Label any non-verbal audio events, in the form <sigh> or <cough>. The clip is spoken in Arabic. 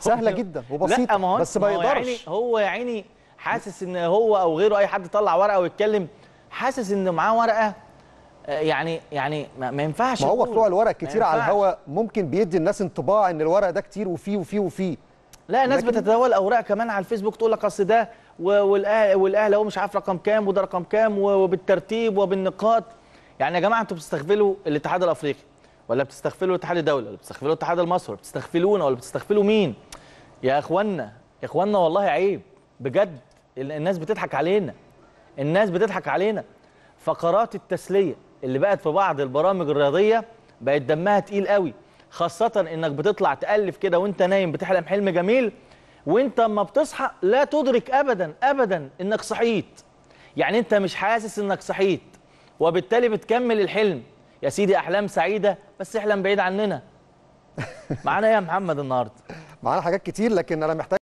سهله جدا وبسيطه لا ما هو بس ما يقدرش يعني هو يا عيني حاسس ان هو او غيره اي حد طلع ورقه ويتكلم حاسس ان معاه ورقه آه، يعني يعني ما ينفعش ما هو طلوع الورق كتير على الهواء ممكن بيدي الناس انطباع ان الورق ده كتير وفيه وفيه وفيه لا الناس لكن... بتتداول اوراق كمان على الفيسبوك تقول لك اصل ده والاهلي والاهل هو مش عارف رقم كام وده رقم كام وبالترتيب وبالنقاط يعني يا جماعه انتوا بتستغفلوا الاتحاد الافريقي ولا بتستغفلوا الاتحاد الدولي ولا بتستغفلوا الاتحاد المصري ولا بتستغفلونا ولا بتستغفلوا مين يا اخوانا يا اخوانا والله عيب بجد الناس بتضحك علينا الناس بتضحك علينا فقرات التسليه اللي بقت في بعض البرامج الرياضيه بقت دمها تقيل قوي خاصه انك بتطلع تالف كده وانت نايم بتحلم حلم جميل وانت اما بتصحى لا تدرك ابدا ابدا انك صحيت يعني انت مش حاسس انك صحيت وبالتالي بتكمل الحلم يا سيدي احلام سعيده بس احلام بعيد عننا <laughs> معانا ايه يا محمد النهارده معانا حاجات كتير لكن انا محتاج